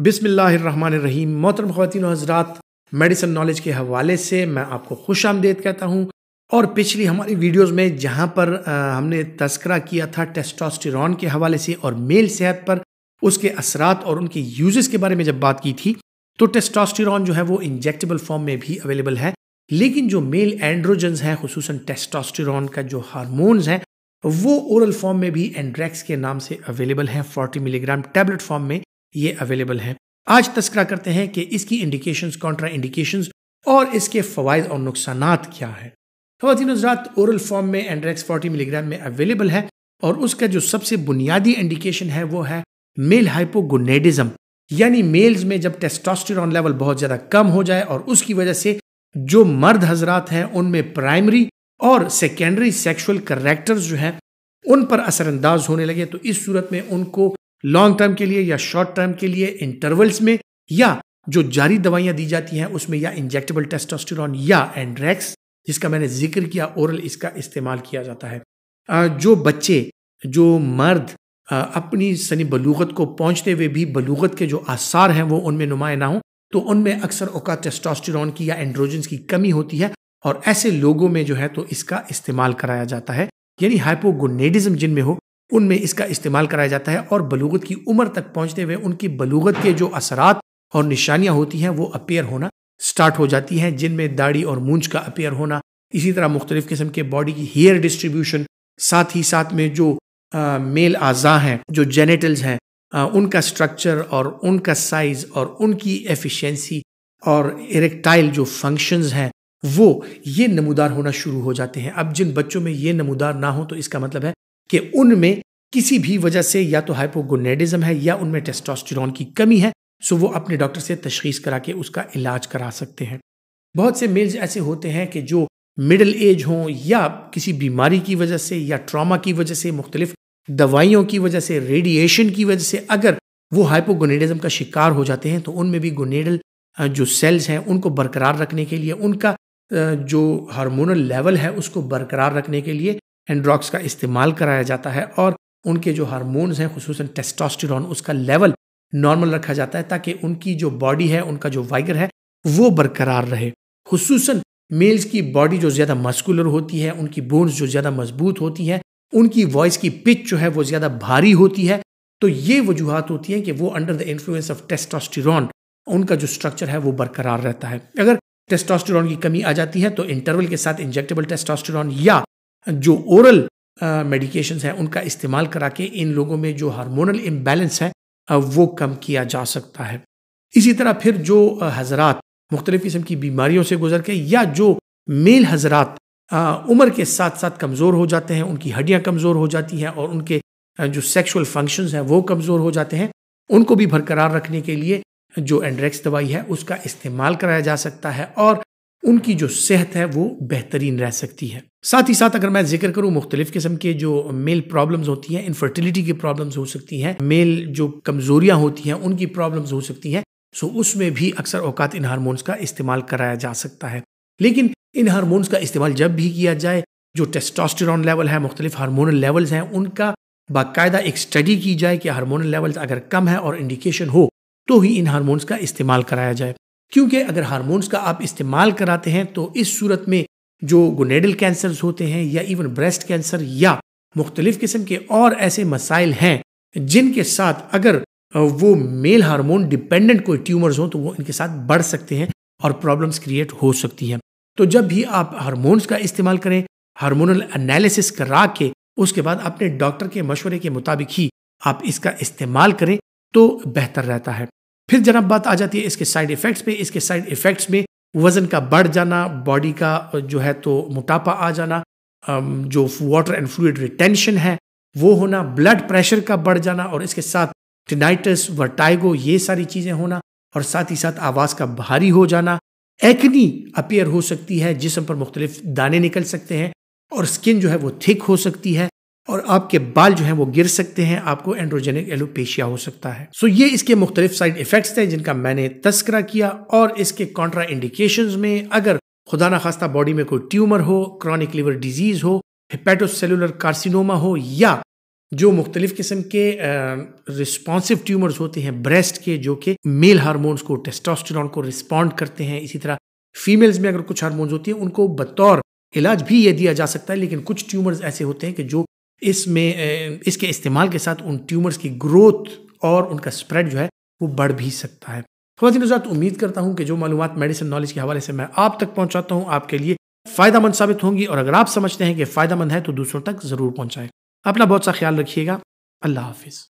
बिसमीम मोहतरम ख़वान हज़रात मेडिसन नॉलेज के हवाले से मैं आपको खुश आमदेद कहता हूँ और पिछली हमारी वीडियोस में जहाँ पर हमने तस्करा किया था टेस्टोस्टेरॉन के हवाले से और मेल सेहत पर उसके असरात और उनके यूजेस के बारे में जब बात की थी तो टेस्टोस्टेरॉन जो है वो इंजेक्टेबल फॉर्म में भी अवेलेबल है लेकिन जो मेल एंड्रोजन्स हैं खसूस टेस्टोस्टेरॉन का जो हारमोन्स हैं वो ओरल फॉर्म में भी एंड्रैक्स के नाम से अवेलेबल हैं 40 मिलीग्राम टैबलेट फॉर्म में ये अवेलेबल हैं आज तस्करा करते हैं कि इसकी इंडिकेशन कॉन्ट्रा इंडिकेशन और इसके फ़वाद और नुकसान क्या है खातिन हजरात ओरल फॉर्म में एंड्रेक्स फोर्टी मिलीग्राम में अवेलेबल है और उसका जो सबसे बुनियादी इंडिकेशन है वो है मेल हाइपोगोनेडिज्म यानी मेल्स में जब टेस्टोस्टेरॉन लेवल बहुत ज़्यादा कम हो जाए और उसकी वजह से जो मर्द हजरात हैं उनमें प्राइमरी और सेकेंडरी सेक्शुअल करेक्टर्स जो हैं उन पर असरअंदाज होने लगे तो इस सूरत में उनको लॉन्ग टर्म के लिए या शॉर्ट टर्म के लिए इंटरवल्स में या जो जारी दवाइयां दी जाती हैं उसमें या इंजेक्टेबल टेस्टोस्टेरॉन या एंड्रैक्स जिसका मैंने जिक्र किया ओरल इसका इस्तेमाल किया जाता है जो बच्चे जो मर्द अपनी सनी बलूगत को पहुंचते हुए भी बलूगत के जो आसार हैं वो उनमें नुमाया ना हो तो उनमें अक्सर औका टेस्टोस्टेरॉन की या एंड्रोजन की कमी होती है और ऐसे लोगों में जो है तो इसका इस्तेमाल कराया जाता है यानी हाइपोगोनेडिज्म जिनमें हो उनमें इसका इस्तेमाल कराया जाता है और बलूगत की उम्र तक पहुंचते हुए उनकी बलूगत के जो असरात और निशानियाँ होती हैं वो अपेयर होना स्टार्ट हो जाती हैं जिनमें दाढ़ी और मूंछ का अपेयर होना इसी तरह मुख्तलिफ़ किस्म के बॉडी की हेयर डिस्ट्रीब्यूशन साथ ही साथ में जो आ, मेल आज़ा हैं जो जेनेटल्स हैं आ, उनका स्ट्रक्चर और उनका साइज़ और उनकी एफिशिएंसी और इरेक्टाइल जो फंक्शंस हैं वो ये नमूदार होना शुरू हो जाते हैं अब जिन बच्चों में ये नमूदार ना हो तो इसका मतलब है कि उनमें किसी भी वजह से या तो हाइपोगोनेडिज्म है या उनमें टेस्टोस्टेरॉन की कमी है सो वो अपने डॉक्टर से तशखीस करा के उसका इलाज करा सकते हैं बहुत से मेल्स ऐसे होते हैं कि जो मिडल एज हों या किसी बीमारी की वजह से या ट्रामा की वजह से मुख्तलिफ दवाइयों की वजह से रेडिएशन की वजह से अगर वो हाइपोगोनेडिज्म का शिकार हो जाते हैं तो उनमें भी गोनेडल जो सेल्स हैं उनको बरकरार रखने के लिए उनका जो हार्मोनल लेवल है उसको बरकरार रखने के लिए एंड्रॉक्स का इस्तेमाल कराया जाता है और उनके जो हारमोन्स हैं खसूस टेस्टोस्टिरॉन उसका लेवल नॉर्मल रखा जाता है ताकि उनकी जो बॉडी है उनका जो वाइगर है वो बरकरार रहे खसूस मेल्स की बॉडी जो ज़्यादा मस्कुलर होती है उनकी बोन्स जो ज़्यादा मजबूत होती हैं उनकी वॉइस की पिच जो है वो ज़्यादा भारी होती है तो ये वजूहत होती हैं कि वो under the influence of testosterone उनका जो स्ट्रक्चर है वो बरकरार रहता है अगर टेस्टोस्टेरॉन की कमी आ जाती है तो इंटरवल के साथ इंजेक्टेबल टेस्टोस्टेरॉन या जो ओरल मेडिकेशन हैं उनका इस्तेमाल करा के इन लोगों में जो हार्मोनल इम्बेलेंस है वो कम किया जा सकता है इसी तरह फिर जो हजरात मुख्तलिफ़ किस्म की बीमारियों से गुजर के या जो मेल हजरात उम्र के साथ साथ कमज़ोर हो जाते हैं उनकी हड्डियाँ कमज़ोर हो जाती हैं और उनके जो सेक्शुअल फंक्शन हैं वो कमज़ोर हो जाते हैं उनको भी बरकरार रखने के लिए जो एंड्रेक्स दवाई है उसका इस्तेमाल कराया जा सकता है और उनकी जो सेहत है वो बेहतरीन रह सकती है साथ ही साथ अगर मैं जिक्र करूँ मुख्तलिफ किस्म के जो मेल प्रॉब्लम्स होती हैं इनफर्टिलिटी की प्रॉब्लम्स हो सकती हैं मेल जो कमजोरियां होती हैं उनकी प्रॉब्लम्स हो सकती हैं सो उसमें भी अक्सर औकात इन हारमोन्स का इस्तेमाल कराया जा सकता है लेकिन इन हारमोन्स का इस्तेमाल जब भी किया जाए जो टेस्टोस्टेरॉन लेवल है मुख्तलिफ हारमोनल लेवल्स हैं उनका बाकायदा एक स्टडी की जाए कि हारमोनल लेवल्स अगर कम है और इंडिकेशन हो तो ही इन हारमोन्स का इस्तेमाल कराया जाए क्योंकि अगर हार्मोन्स का आप इस्तेमाल कराते हैं तो इस सूरत में जो गोनेडल कैंसर होते हैं या इवन ब्रेस्ट कैंसर या मुख्तलिफ़ किस्म के और ऐसे मसाइल हैं जिनके साथ अगर वो मेल हार्मोन डिपेंडेंट कोई ट्यूमर्स हों तो वो इनके साथ बढ़ सकते हैं और प्रॉब्लम्स क्रिएट हो सकती हैं तो जब भी आप हारमोन्स का इस्तेमाल करें हारमोनल एनालिसिस करा के उसके बाद अपने डॉक्टर के मशवरे के मुताबिक ही आप इसका इस्तेमाल करें तो बेहतर रहता है फिर जनाब बात आ जाती है इसके साइड इफ़ेक्ट्स पे इसके साइड इफ़ेक्ट्स में वज़न का बढ़ जाना बॉडी का जो है तो मोटापा आ जाना जो वाटर एंड फ्लूड रिटेंशन है वो होना ब्लड प्रेशर का बढ़ जाना और इसके साथ टिनाइटस वर्टाइगो ये सारी चीज़ें होना और साथ ही साथ आवाज़ का भारी हो जाना एक्नी अपेयर हो सकती है जिसम पर मुख्तलिफ दाने निकल सकते हैं और स्किन जो है वो थिक हो सकती है और आपके बाल जो है वो गिर सकते हैं आपको एंड्रोजेनिक एलोपेशिया हो सकता है सो so ये इसके मुख्तलिफ साइड इफेक्ट्स थे जिनका मैंने तस्करा किया और इसके कॉन्ट्रा इंडिकेशन में अगर खुदा ना खास्ता बॉडी में कोई ट्यूमर हो क्रॉनिक लिवर डिजीज हो हिपेटोसेलुलर कार्सिनोमा हो या जो मुख्तलिफ किस्म के रिस्पॉन्सिव ट्यूमर्स होते हैं ब्रेस्ट के जो कि मेल हारमोन्स को टेस्टोस्टेरॉन को रिस्पॉन्ड करते हैं इसी तरह फीमेल्स में अगर कुछ हारमोन्स होती हैं उनको बतौर इलाज भी यह दिया जा सकता है लेकिन कुछ ट्यूमर्स ऐसे होते हैं कि जो इसमें इसके इस्तेमाल के साथ उन ट्यूमर्स की ग्रोथ और उनका स्प्रेड जो है वो बढ़ भी सकता है खातिन तो साथ उम्मीद करता हूँ कि जो मालूम मेडिसिन नॉलेज के हवाले से मैं आप तक पहुँचाता हूँ आपके लिए फ़ायदा मंद साबित होंगी और अगर आप समझते हैं कि फ़ायदा मंद है तो दूसरों तक ज़रूर पहुँचाएँ अपना बहुत सा ख्याल रखिएगा अल्लाह हाफिज़